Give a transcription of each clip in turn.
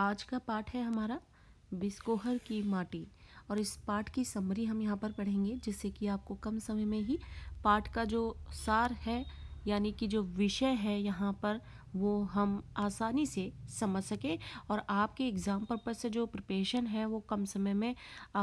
आज का पाठ है हमारा बिस्कोहर की माटी और इस पाठ की समरी हम यहाँ पर पढ़ेंगे जिससे कि आपको कम समय में ही पाठ का जो सार है यानी कि जो विषय है यहाँ पर वो हम आसानी से समझ सकें और आपके एग्ज़ाम पर्पज से जो प्रिपरेशन है वो कम समय में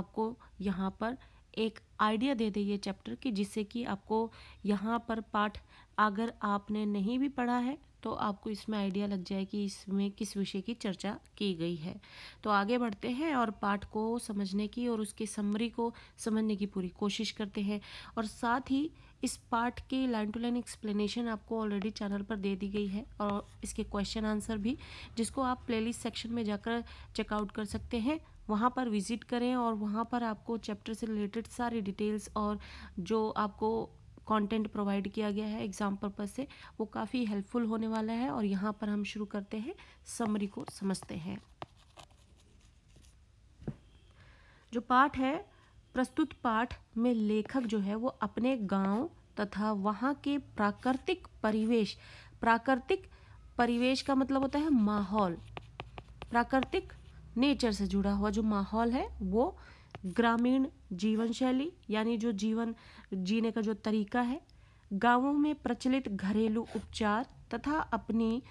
आपको यहाँ पर एक आइडिया दे दे ये चैप्टर की जिससे कि आपको यहाँ पर पाठ अगर आपने नहीं भी पढ़ा है तो आपको इसमें आइडिया लग जाए कि इसमें किस विषय की चर्चा की गई है तो आगे बढ़ते हैं और पाठ को समझने की और उसके समरी को समझने की पूरी कोशिश करते हैं और साथ ही इस पाठ की लाइन टू लाइन एक्सप्लेनेशन आपको ऑलरेडी चैनल पर दे दी गई है और इसके क्वेश्चन आंसर भी जिसको आप प्लेलिस्ट सेक्शन में जाकर चेकआउट कर सकते हैं वहाँ पर विज़िट करें और वहाँ पर आपको चैप्टर से रिलेटेड सारी डिटेल्स और जो आपको कंटेंट प्रोवाइड किया गया है एग्ज़ाम पर्पज़ से वो काफ़ी हेल्पफुल होने वाला है और यहाँ पर हम शुरू करते हैं समरी को समझते हैं जो पाठ है प्रस्तुत पाठ में लेखक जो है वो अपने गांव तथा वहाँ के प्राकृतिक परिवेश प्राकृतिक परिवेश का मतलब होता है माहौल प्राकृतिक नेचर से जुड़ा हुआ जो माहौल है वो ग्रामीण जीवन शैली यानी जो जीवन जीने का जो तरीका है गाँवों में प्रचलित घरेलू उपचार तथा अपनी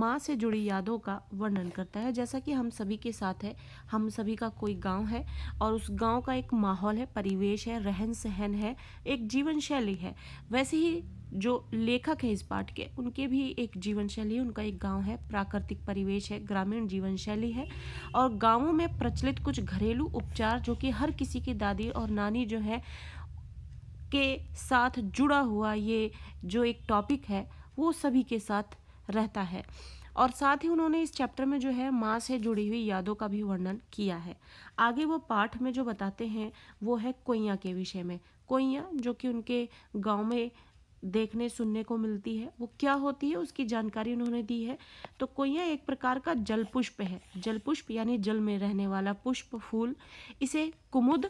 माँ से जुड़ी यादों का वर्णन करता है जैसा कि हम सभी के साथ है हम सभी का कोई गांव है और उस गांव का एक माहौल है परिवेश है रहन सहन है एक जीवन शैली है वैसे ही जो लेखक है इस पाठ के उनके भी एक जीवन शैली उनका एक गांव है प्राकृतिक परिवेश है ग्रामीण जीवन शैली है और गाँवों में प्रचलित कुछ घरेलू उपचार जो कि हर किसी की दादी और नानी जो है के साथ जुड़ा हुआ ये जो एक टॉपिक है वो सभी के साथ रहता है और साथ ही उन्होंने इस चैप्टर में जो है माँ से जुड़ी हुई यादों का भी वर्णन किया है आगे वो पाठ में जो बताते हैं वो है कोइया के विषय में कोइया जो कि उनके गांव में देखने सुनने को मिलती है वो क्या होती है उसकी जानकारी उन्होंने दी है तो कोइया एक प्रकार का जल पुष्प है जल पुष्प यानी जल में रहने वाला पुष्प फूल इसे कुमुद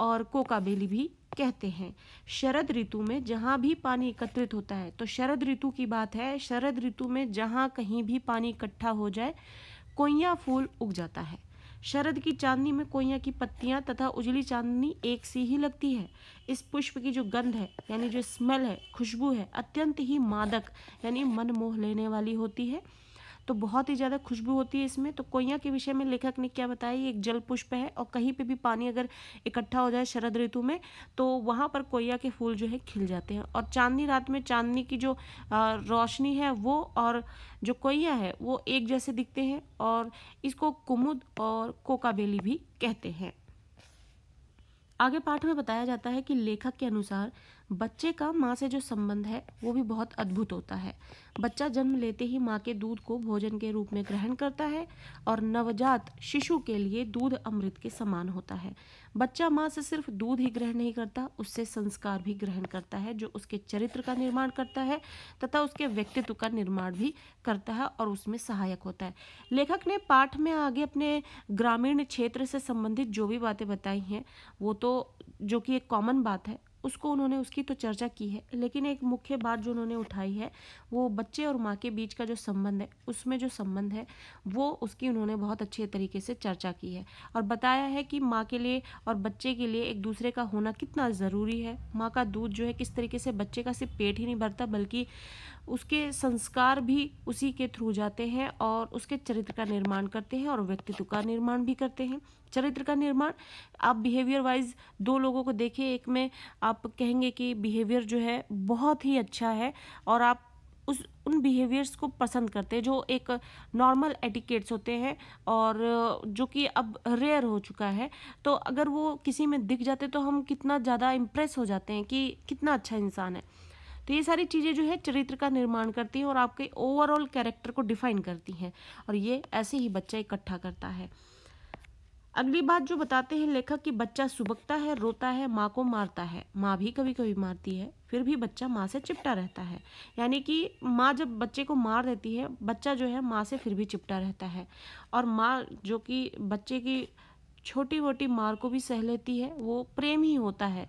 और कोकाबेली भी कहते हैं शरद ऋतु में जहाँ भी पानी एकत्रित होता है तो शरद ऋतु की बात है शरद ऋतु में जहाँ कहीं भी पानी इकट्ठा हो जाए कोइया फूल उग जाता है शरद की चांदनी में कोइया की पत्तियां तथा उजली चांदनी एक सी ही लगती है इस पुष्प की जो गंध है यानी जो स्मेल है खुशबू है अत्यंत ही मादक यानी मन मोह लेने वाली होती है तो बहुत ही ज़्यादा खुशबू होती है इसमें तो कोयया के विषय में लेखक ने क्या बताया ये एक जल पुष्प है और कहीं पर भी पानी अगर इकट्ठा हो जाए शरद ऋतु में तो वहाँ पर कोयया के फूल जो है खिल जाते हैं और चांदनी रात में चांदनी की जो रोशनी है वो और जो कोयया है वो एक जैसे दिखते हैं और इसको कुमुद और कोकाबेली भी कहते हैं आगे पाठ में बताया जाता है कि लेखक के अनुसार बच्चे का माँ से जो संबंध है वो भी बहुत अद्भुत होता है बच्चा जन्म लेते ही माँ के दूध को भोजन के रूप में ग्रहण करता है और नवजात शिशु के लिए दूध अमृत के समान होता है बच्चा माँ से सिर्फ दूध ही ग्रहण नहीं करता उससे संस्कार भी ग्रहण करता है जो उसके चरित्र का निर्माण करता है तथा उसके व्यक्तित्व का निर्माण भी करता है और उसमें सहायक होता है लेखक ने पाठ में आगे अपने ग्रामीण क्षेत्र से संबंधित जो भी बातें बताई हैं वो तो जो कि एक कॉमन बात है उसको उन्होंने उसकी तो चर्चा की है लेकिन एक मुख्य बात जो उन्होंने उठाई है वो बच्चे और माँ के बीच का जो संबंध है उसमें जो संबंध है वो उसकी उन्होंने बहुत अच्छे तरीके से चर्चा की है और बताया है कि माँ के लिए और बच्चे के लिए एक दूसरे का होना कितना ज़रूरी है माँ का दूध जो है किस तरीके से बच्चे का सिर्फ पेट ही नहीं भरता बल्कि उसके संस्कार भी उसी के थ्रू जाते हैं और उसके चरित्र का निर्माण करते हैं और व्यक्तित्व का निर्माण भी करते हैं चरित्र का निर्माण आप बिहेवियर वाइज दो लोगों को देखें एक में आप कहेंगे कि बिहेवियर जो है बहुत ही अच्छा है और आप उस उन बिहेवियर्स को पसंद करते हैं जो एक नॉर्मल एटिकेट्स होते हैं और जो कि अब रेयर हो चुका है तो अगर वो किसी में दिख जाते तो हम कितना ज़्यादा इम्प्रेस हो जाते हैं कि कितना अच्छा इंसान है तो ये सारी चीज़ें जो है चरित्र का निर्माण करती हैं और आपके ओवरऑल कैरेक्टर को डिफाइन करती हैं और ये ऐसे ही बच्चा इकट्ठा करता है अगली बात जो बताते हैं लेखक कि बच्चा सुबकता है रोता है माँ को मारता है माँ भी कभी कभी मारती है फिर भी बच्चा माँ से चिपटा रहता है यानी कि माँ जब बच्चे को मार देती है बच्चा जो है माँ से फिर भी चिपटा रहता है और माँ जो कि बच्चे की छोटी मोटी मार को भी सह लेती है वो प्रेम ही होता है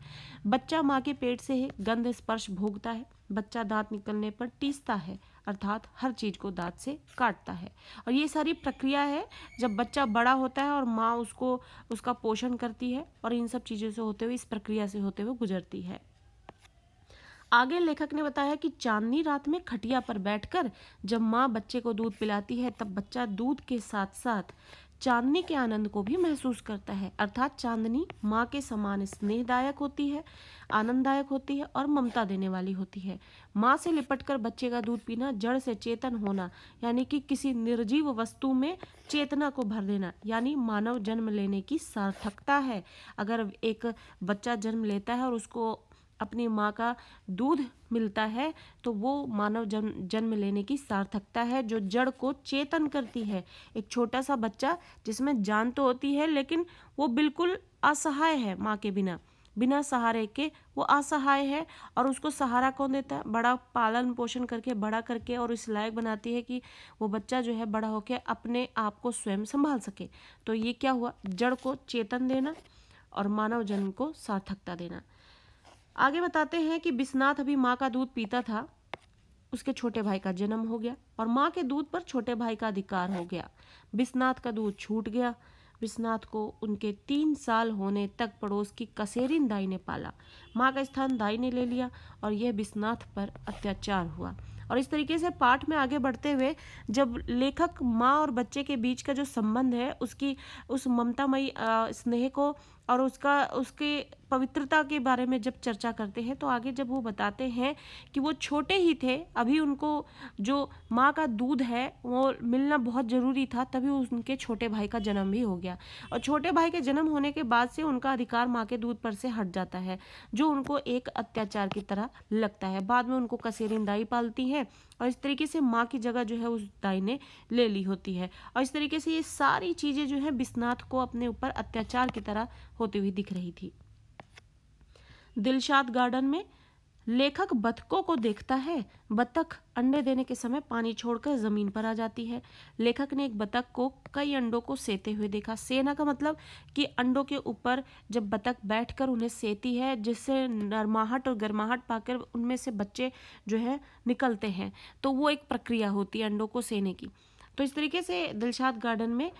बच्चा माँ के पेट से ही गंध स्पर्श भोगता है बच्चा दांत निकलने पर टीसता है अर्थात हर चीज़ को दांत से काटता है और ये सारी प्रक्रिया है जब बच्चा बड़ा होता है और माँ उसको उसका पोषण करती है और इन सब चीज़ों से होते हुए इस प्रक्रिया से होते हुए गुजरती है आगे लेखक ने बताया कि चांदनी रात में खटिया पर बैठकर जब माँ बच्चे को दूध पिलाती है तब बच्चा दूध के साथ साथ चांदनी के आनंद को भी महसूस करता है अर्थात चांदनी माँ के समान स्नेहदायक होती है आनंददायक होती है और ममता देने वाली होती है माँ से लिपटकर बच्चे का दूध पीना जड़ से चेतन होना यानी कि किसी निर्जीव वस्तु में चेतना को भर देना यानी मानव जन्म लेने की सार्थकता है अगर एक बच्चा जन्म लेता है और उसको अपनी माँ का दूध मिलता है तो वो मानव जन्म जन्म लेने की सार्थकता है जो जड़ को चेतन करती है एक छोटा सा बच्चा जिसमें जान तो होती है लेकिन वो बिल्कुल असहाय है माँ के बिना बिना सहारे के वो असहाय है और उसको सहारा कौन देता है बड़ा पालन पोषण करके बड़ा करके और इस लायक बनाती है कि वो बच्चा जो है बड़ा होकर अपने आप को स्वयं संभाल सके तो ये क्या हुआ जड़ को चेतन देना और मानव जन्म को सार्थकता देना आगे बताते हैं कि बिस्नाथ अभी माँ का दूध पीता था उसके छोटे भाई का जन्म हो गया और माँ के दूध पर छोटे भाई का अधिकार हो गया बिस्नाथ का दूध छूट गया बिस्नाथ को उनके तीन साल होने तक पड़ोस की कसेरिन दाई ने पाला माँ का स्थान दाई ने ले लिया और यह विश्वनाथ पर अत्याचार हुआ और इस तरीके से पाठ में आगे बढ़ते हुए जब लेखक माँ और बच्चे के बीच का जो संबंध है उसकी उस ममतामयी स्नेह को और उसका उसके पवित्रता के बारे में जब चर्चा करते हैं तो आगे जब वो बताते हैं कि वो छोटे ही थे अभी उनको जो माँ का दूध है वो मिलना बहुत ज़रूरी था तभी उनके छोटे भाई का जन्म भी हो गया और छोटे भाई के जन्म होने के बाद से उनका अधिकार माँ के दूध पर से हट जाता है जो उनको एक अत्याचार की तरह लगता है बाद में उनको कसेरीन दाई पालती है और इस तरीके से माँ की जगह जो है उस दाई ने ले ली होती है और इस तरीके से ये सारी चीज़ें जो है बिस्नाथ को अपने ऊपर अत्याचार की तरह होती हुई दिख रही थी दिलशाद गार्डन में लेखक बतकों को देखता है बतख अंडे देने के समय पानी छोड़कर जमीन पर आ जाती है लेखक ने एक बतख को कई अंडों को सेते हुए देखा सेना का मतलब कि अंडों के ऊपर जब बतख बैठकर उन्हें सेती है जिससे नरमाहट और गर्माहट पाकर उनमें से बच्चे जो है निकलते हैं तो वो एक प्रक्रिया होती है अंडों को सेने की तो इस तरीके से दिलशाद गार्डन में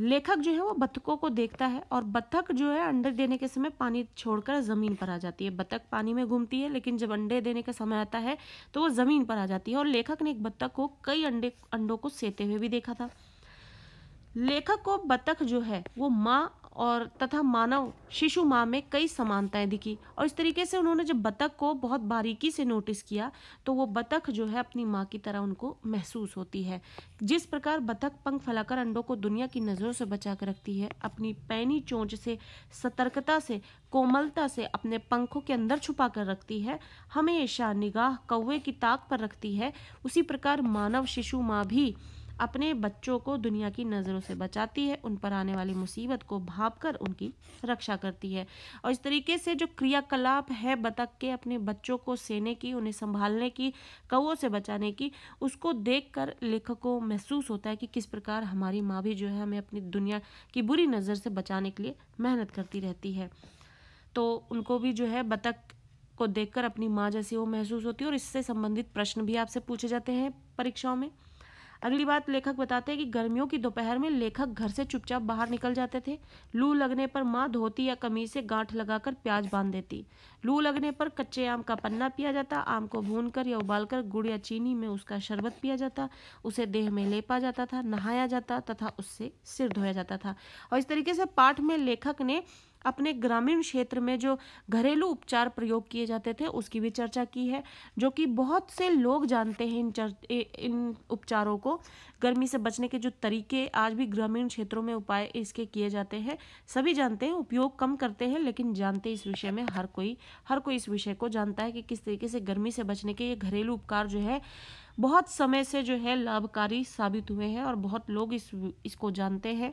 लेखक जो है वो बत्तखों को देखता है और बत्तख जो है अंडे देने के समय पानी छोड़कर ज़मीन पर आ जाती है बत्तख पानी में घूमती है लेकिन जब अंडे देने का समय आता है तो वो ज़मीन पर आ जाती है और लेखक ने एक बत्तख को कई अंडे अंडों को सेते हुए भी देखा था लेखक को बत्तख जो है वो माँ और तथा मानव शिशु माँ में कई समानताएं दिखी और इस तरीके से उन्होंने जब बतख को बहुत बारीकी से नोटिस किया तो वो बतख जो है अपनी माँ की तरह उनको महसूस होती है जिस प्रकार बतख पंख फैलाकर अंडों को दुनिया की नज़रों से बचा कर रखती है अपनी पैनी चोंच से सतर्कता से कोमलता से अपने पंखों के अंदर छुपा कर रखती है हमेशा निगाह कौवे की ताक पर रखती है उसी प्रकार मानव शिशु माँ भी अपने बच्चों को दुनिया की नज़रों से बचाती है उन पर आने वाली मुसीबत को भाप कर उनकी रक्षा करती है और इस तरीके से जो क्रियाकलाप है बतख के अपने बच्चों को सेने की उन्हें संभालने की कौओं से बचाने की उसको कर लेखक को महसूस होता है कि किस प्रकार हमारी माँ भी जो है हमें अपनी दुनिया की बुरी नज़र से बचाने के लिए मेहनत करती रहती है तो उनको भी जो है बतख को देखकर अपनी माँ जैसी वो महसूस होती है और इससे संबंधित प्रश्न भी आपसे पूछे जाते हैं परीक्षाओं में अगली बात लेखक बताते हैं कि गर्मियों की दोपहर में लेखक घर से चुपचाप बाहर निकल जाते थे लू लगने पर माँ धोती या कमीज से गांठ लगाकर प्याज बांध देती लू लगने पर कच्चे आम का पन्ना पिया जाता आम को भून या उबालकर गुड़ या चीनी में उसका शरबत पिया जाता उसे देह में लेपा जाता था नहाया जाता तथा उससे सिर धोया जाता था और इस तरीके से पाठ में लेखक ने अपने ग्रामीण क्षेत्र में जो घरेलू उपचार प्रयोग किए जाते थे उसकी भी चर्चा की है जो कि बहुत से लोग जानते हैं इन चर इन उपचारों को गर्मी से बचने के जो तरीके आज भी ग्रामीण क्षेत्रों में उपाय इसके किए जाते हैं सभी जानते हैं उपयोग कम करते हैं लेकिन जानते इस विषय में हर कोई हर कोई इस विषय को जानता है कि किस तरीके से गर्मी से बचने के ये घरेलू उपकार जो है बहुत समय से जो है लाभकारी साबित हुए हैं और बहुत लोग इस इसको जानते हैं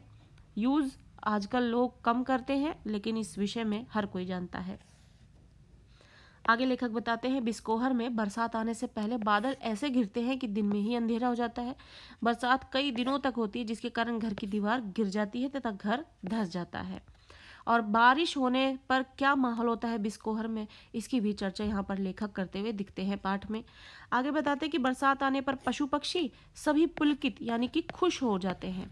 यूज़ आजकल लोग कम करते हैं लेकिन इस विषय में हर कोई जानता है आगे लेखक बताते हैं बिस्कोहर में बरसात आने से पहले बादल ऐसे घिरते हैं कि दिन में ही अंधेरा हो जाता है बरसात कई दिनों तक होती है जिसके कारण घर की दीवार गिर जाती है तथा घर धस जाता है और बारिश होने पर क्या माहौल होता है बिस्कोहर में इसकी भी चर्चा यहाँ पर लेखक करते हुए दिखते हैं पाठ में आगे बताते हैं कि बरसात आने पर पशु पक्षी सभी पुलकित यानी कि खुश हो जाते हैं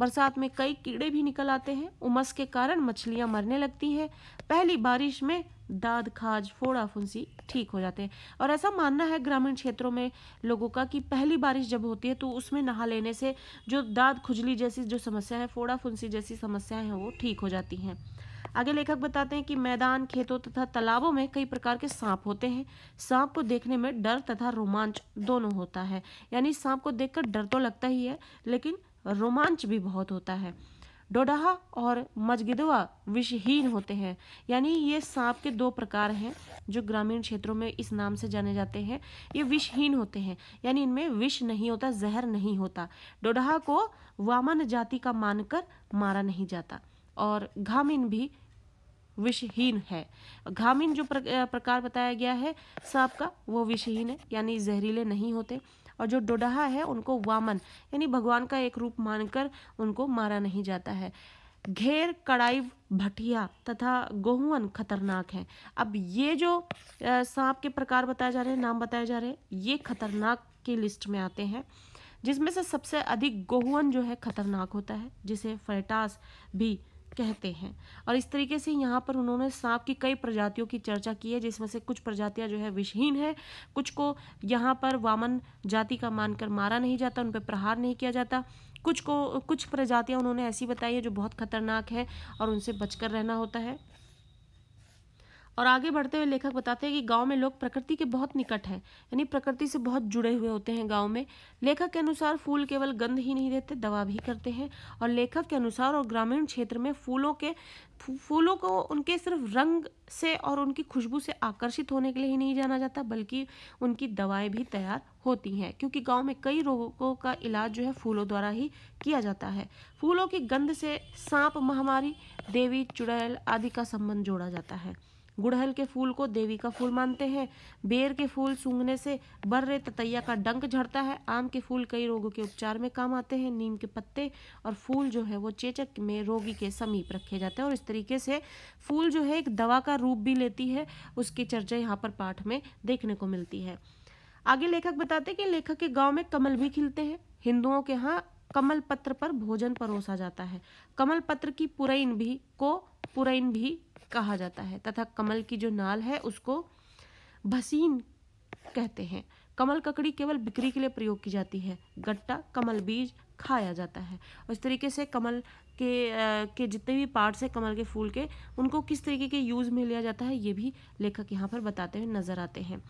बरसात में कई कीड़े भी निकल आते हैं उमस के कारण मछलियाँ मरने लगती हैं पहली बारिश में दाद खाज फोड़ा फुंसी ठीक हो जाते हैं और ऐसा मानना है ग्रामीण क्षेत्रों में लोगों का कि पहली बारिश जब होती है तो उसमें नहा लेने से जो दाद खुजली जैसी जो समस्या है फोड़ा फुंसी जैसी समस्याएं हैं वो ठीक हो जाती हैं आगे लेखक बताते हैं कि मैदान खेतों तथा तालाबों में कई प्रकार के सांप होते हैं सांप को देखने में डर तथा रोमांच दोनों होता है यानी सांप को देखकर डर तो लगता ही है लेकिन रोमांच भी बहुत होता है डोडाहा और मजगिदवा विषहीन होते हैं यानी ये सांप के दो प्रकार हैं जो ग्रामीण क्षेत्रों में इस नाम से जाने जाते हैं ये विषहीन होते हैं यानी इनमें विष नहीं होता जहर नहीं होता डोडाहा को वामन जाति का मानकर मारा नहीं जाता और घामिन भी विषहीन है घामिन जो प्रकार बताया गया है सांप का वो विषहीन है यानी जहरीले नहीं होते और जो डोडाहा है उनको वामन यानी भगवान का एक रूप मानकर उनको मारा नहीं जाता है घेर कड़ाई भटिया तथा गोहुअन खतरनाक हैं अब ये जो सांप के प्रकार बताए जा रहे हैं नाम बताए जा रहे हैं ये खतरनाक की लिस्ट में आते हैं जिसमें से सबसे अधिक गोहुअन जो है खतरनाक होता है जिसे फैटास भी कहते हैं और इस तरीके से यहाँ पर उन्होंने सांप की कई प्रजातियों की चर्चा की है जिसमें से कुछ प्रजातियाँ जो है विषहीन है कुछ को यहाँ पर वामन जाति का मानकर मारा नहीं जाता उन पर प्रहार नहीं किया जाता कुछ को कुछ प्रजातियाँ उन्होंने ऐसी बताई है जो बहुत खतरनाक है और उनसे बचकर रहना होता है और आगे बढ़ते हुए लेखक बताते हैं कि गांव में लोग प्रकृति के बहुत निकट हैं यानी प्रकृति से बहुत जुड़े हुए होते हैं गांव में लेखक के अनुसार फूल केवल गंध ही नहीं देते दवा भी करते हैं और लेखक के अनुसार और ग्रामीण क्षेत्र में फूलों के फूलों को उनके सिर्फ रंग से और उनकी खुशबू से आकर्षित होने के लिए ही नहीं जाना जाता बल्कि उनकी दवाएँ भी तैयार होती हैं क्योंकि गाँव में कई रोगों का इलाज जो है फूलों द्वारा ही किया जाता है फूलों की गंध से सांप महामारी देवी चुड़ैल आदि का संबंध जोड़ा जाता है गुड़हल के फूल को देवी का फूल मानते हैं बेर के फूल सूंघने से बर्रे ततैया का डंक झड़ता है आम के फूल कई रोगों के उपचार में काम आते हैं नीम के पत्ते और फूल जो है वो चेचक में रोगी के समीप रखे जाते हैं और इस तरीके से फूल जो है एक दवा का रूप भी लेती है उसकी चर्चा यहाँ पर पाठ में देखने को मिलती है आगे लेखक बताते हैं कि लेखक के गांव में कमल भी खिलते हैं हिंदुओं के यहाँ कमल पत्र पर भोजन परोसा जाता है कमल पत्र की पुरैन भी को पुरैन भी कहा जाता है तथा कमल की जो नाल है उसको भसीन कहते हैं कमल ककड़ी केवल बिक्री के लिए प्रयोग की जाती है गट्टा कमल बीज खाया जाता है और इस तरीके से कमल के आ, के जितने भी पार्ट्स हैं कमल के फूल के उनको किस तरीके के यूज़ में लिया जाता है ये भी लेखक यहाँ पर बताते हुए नज़र आते हैं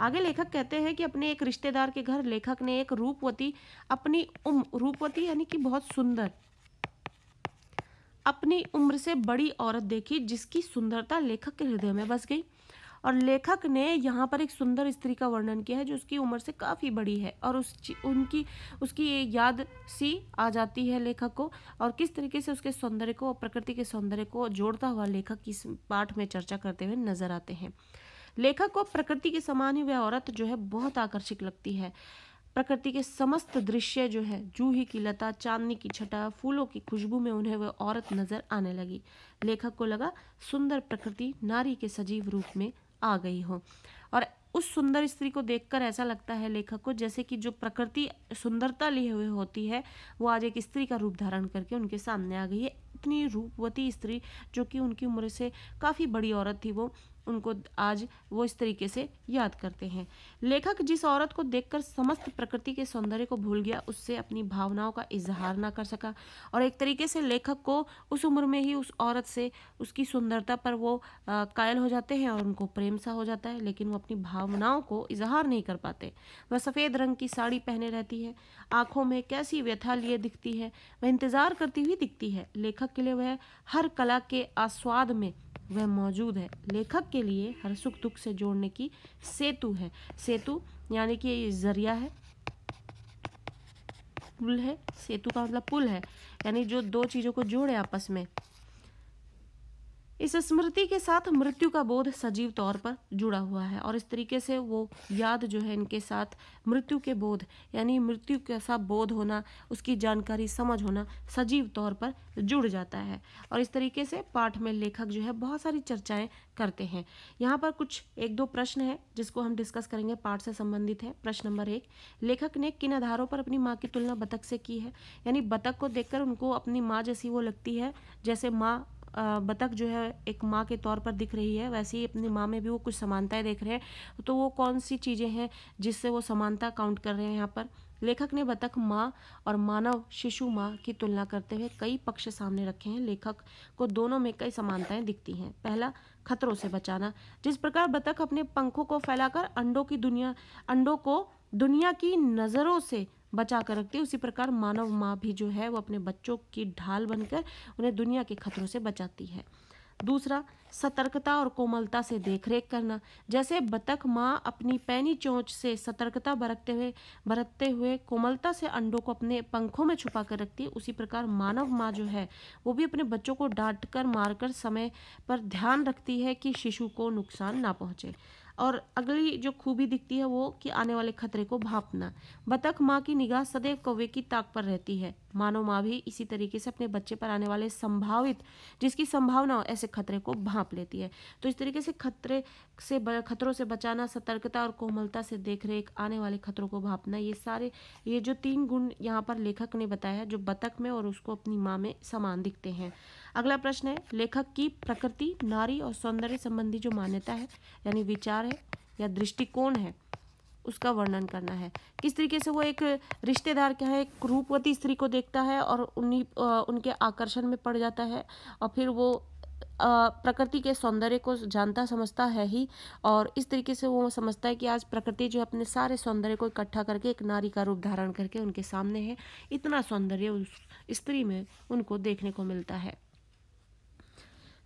आगे लेखक कहते हैं कि अपने एक रिश्तेदार के घर लेखक ने एक रूपवती अपनी उम्र रूपवती यानी कि बहुत सुंदर अपनी उम्र से बड़ी औरत देखी जिसकी सुंदरता लेखक के हृदय में बस गई और लेखक ने यहाँ पर एक सुंदर स्त्री का वर्णन किया है जो उसकी उम्र से काफ़ी बड़ी है और उस उनकी उसकी याद सी आ जाती है लेखक को और किस तरीके से उसके सौंदर्य को प्रकृति के सौंदर्य को जोड़ता हुआ लेखक इस पाठ में चर्चा करते हुए नजर आते हैं लेखक को प्रकृति के समान ही वह औरत जो है बहुत आकर्षक लगती है प्रकृति के समस्त दृश्य जो है जूही की लता चांदनी की छटा फूलों की खुशबू में उन्हें वह औरत नजर आने लगी लेखक को लगा सुंदर प्रकृति नारी के सजीव रूप में आ गई हो और उस सुंदर स्त्री को देखकर ऐसा लगता है लेखक को जैसे कि जो प्रकृति सुंदरता लिए हुए होती है वो आज एक स्त्री का रूप धारण करके उनके सामने आ गई है इतनी रूपवती स्त्री जो कि उनकी उम्र से काफ़ी बड़ी औरत थी वो उनको आज वो इस तरीके से याद करते हैं लेखक जिस औरत को देखकर समस्त प्रकृति के सौंदर्य को भूल गया उससे अपनी भावनाओं का इजहार ना कर सका और एक तरीके से लेखक को उस उम्र में ही उस औरत से उसकी सुंदरता पर वो आ, कायल हो जाते हैं और उनको प्रेम सा हो जाता है लेकिन वो अपनी भावनाओं को इजहार नहीं कर पाते वह सफ़ेद रंग की साड़ी पहने रहती है आँखों में कैसी व्यथा लिए दिखती है वह इंतज़ार करती हुई दिखती है लेखक के लिए वह हर कला के आस्वाद में वह मौजूद है लेखक के लिए हर सुख दुख से जोड़ने की सेतु है सेतु यानी कि जरिया है पुल है सेतु का मतलब पुल है यानी जो दो चीज़ों को जोड़े आपस में इस स्मृति के साथ मृत्यु का बोध सजीव तौर पर जुड़ा हुआ है और इस तरीके से वो याद जो है इनके साथ मृत्यु के बोध यानी मृत्यु के साथ बोध होना उसकी जानकारी समझ होना सजीव तौर पर जुड़ जाता है और इस तरीके से पाठ में लेखक जो है बहुत सारी चर्चाएं करते हैं यहाँ पर कुछ एक दो प्रश्न है जिसको हम डिस्कस करेंगे पाठ से संबंधित है प्रश्न नंबर एक लेखक ने किन आधारों पर अपनी माँ की तुलना बतख से की है यानी बतख को देखकर उनको अपनी माँ जैसी वो लगती है जैसे माँ बतख जो है एक माँ के तौर पर दिख रही है वैसे ही अपनी माँ में भी वो कुछ समानताएं देख रहे हैं तो वो कौन सी चीज़ें हैं जिससे वो समानता काउंट कर रहे हैं यहाँ पर लेखक ने बतख माँ और मानव शिशु माँ की तुलना करते हुए कई पक्ष सामने रखे हैं लेखक को दोनों में कई समानताएं दिखती हैं पहला खतरों से बचाना जिस प्रकार बतख अपने पंखों को फैलाकर अंडों की दुनिया अंडों को दुनिया की नज़रों से बचा कर रखती है उसी प्रकार मानव माँ भी जो है वो अपने बच्चों की ढाल बनकर उन्हें दुनिया के खतरों से बचाती है दूसरा सतर्कता और कोमलता से देखरेख करना जैसे बतख माँ अपनी पैनी चोंच से सतर्कता बरतते हुए बरतते हुए कोमलता से अंडों को अपने पंखों में छुपा कर रखती है उसी प्रकार मानव माँ जो है वो भी अपने बच्चों को डांट कर मारकर समय पर ध्यान रखती है कि शिशु को नुकसान ना पहुँचे और अगली जो खूबी दिखती है वो कि आने वाले खतरे को भापना बतख माँ की निगाह सदैव कौवे की ताक पर रहती है मानो माँ भी इसी तरीके से अपने बच्चे पर आने वाले संभावित जिसकी संभावना हो ऐसे खतरे को भाप लेती है तो इस तरीके से खतरे से खतरों से बचाना सतर्कता और कोमलता से देख रेख आने वाले खतरों को भापना ये सारे ये जो तीन गुण यहाँ पर लेखक ने बताया है जो बतख में और उसको अपनी माँ में समान दिखते हैं अगला प्रश्न है लेखक की प्रकृति नारी और सौंदर्य संबंधी जो मान्यता है यानी विचार है या दृष्टिकोण है उसका वर्णन करना है किस तरीके से वो एक रिश्तेदार क्या है एक रूपवती स्त्री को देखता है और उन्हीं उनके आकर्षण में पड़ जाता है और फिर वो प्रकृति के सौंदर्य को जानता समझता है ही और इस तरीके से वो समझता है कि आज प्रकृति जो अपने सारे सौंदर्य को इकट्ठा करके एक नारी का रूप धारण करके उनके सामने है इतना सौंदर्य उस स्त्री में उनको देखने को मिलता है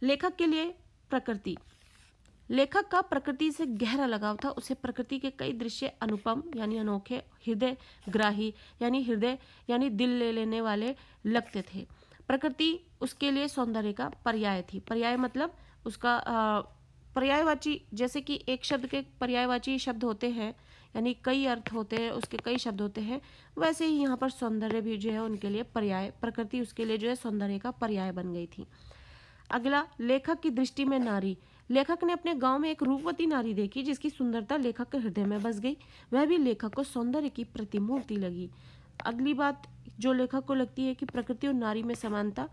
लेखक के लिए प्रकृति लेखक का प्रकृति से गहरा लगाव था उसे प्रकृति के कई दृश्य अनुपम यानी अनोखे हृदय ग्राही यानी हृदय यानी दिल ले लेने वाले लगते थे प्रकृति उसके लिए सौंदर्य का पर्याय थी पर्याय मतलब उसका पर्यायवाची जैसे कि एक शब्द के पर्यायवाची शब्द होते हैं यानी कई अर्थ होते हैं उसके कई शब्द होते हैं वैसे ही यहाँ पर सौंदर्य भी जो है उनके लिए पर्याय प्रकृति उसके लिए जो है सौंदर्य का पर्याय बन गई थी अगला लेखक की दृष्टि में नारी लेखक ने अपने गांव में एक रूपवती नारी देखी जिसकी सुंदरता लेखक के हृदय में बस गई वह भी लेखक को सौंदर्य की प्रतिमूर्ति लगी अगली बात जो लेखक को लगती है कि प्रकृति और नारी में समानता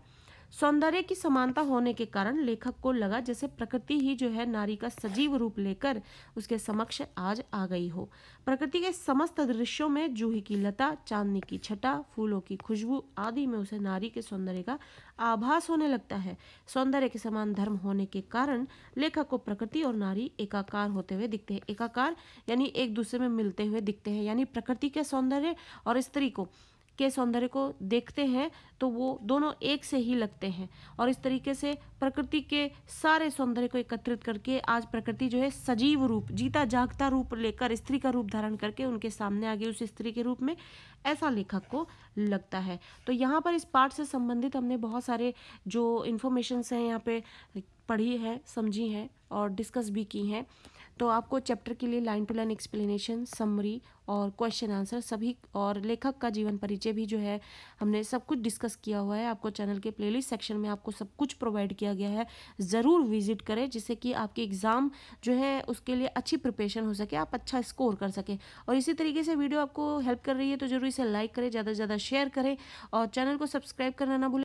सौंदर्य की समानता होने के कारण लेखक को लगा जैसे प्रकृति ही जो है नारी का सजीव रूप लेकर उसके समक्ष आज आ गई हो प्रकृति के समस्त दृश्यों में जूही की लता चांदनी की छटा फूलों की खुशबू आदि में उसे नारी के सौंदर्य का आभास होने लगता है सौंदर्य के समान धर्म होने के कारण लेखक को प्रकृति और नारी एकाकार होते हुए दिखते हैं एकाकार यानी एक दूसरे में मिलते हुए दिखते हैं यानी प्रकृति के सौंदर्य और स्त्री को के सौंदर्य को देखते हैं तो वो दोनों एक से ही लगते हैं और इस तरीके से प्रकृति के सारे सौंदर्य को एकत्रित करके आज प्रकृति जो है सजीव रूप जीता जागता रूप लेकर स्त्री का रूप धारण करके उनके सामने आ गई उस स्त्री के रूप में ऐसा लेखक को लगता है तो यहाँ पर इस पाठ से संबंधित हमने बहुत सारे जो इन्फॉर्मेशंस हैं यहाँ पे पढ़ी है समझी हैं और डिस्कस भी की हैं तो आपको चैप्टर के लिए line to line explanation summary और क्वेश्चन आंसर सभी और लेखक का जीवन परिचय भी जो है हमने सब कुछ डिस्कस किया हुआ है आपको चैनल के प्लेलिस्ट सेक्शन में आपको सब कुछ प्रोवाइड किया गया है ज़रूर विजिट करें जिससे कि आपके एग्ज़ाम जो है उसके लिए अच्छी प्रिपरेशन हो सके आप अच्छा स्कोर कर सकें और इसी तरीके से वीडियो आपको हेल्प कर रही है तो ज़रूर इसे लाइक करें ज़्यादा से ज़्यादा शेयर करें और चैनल को सब्सक्राइब करना ना भूलें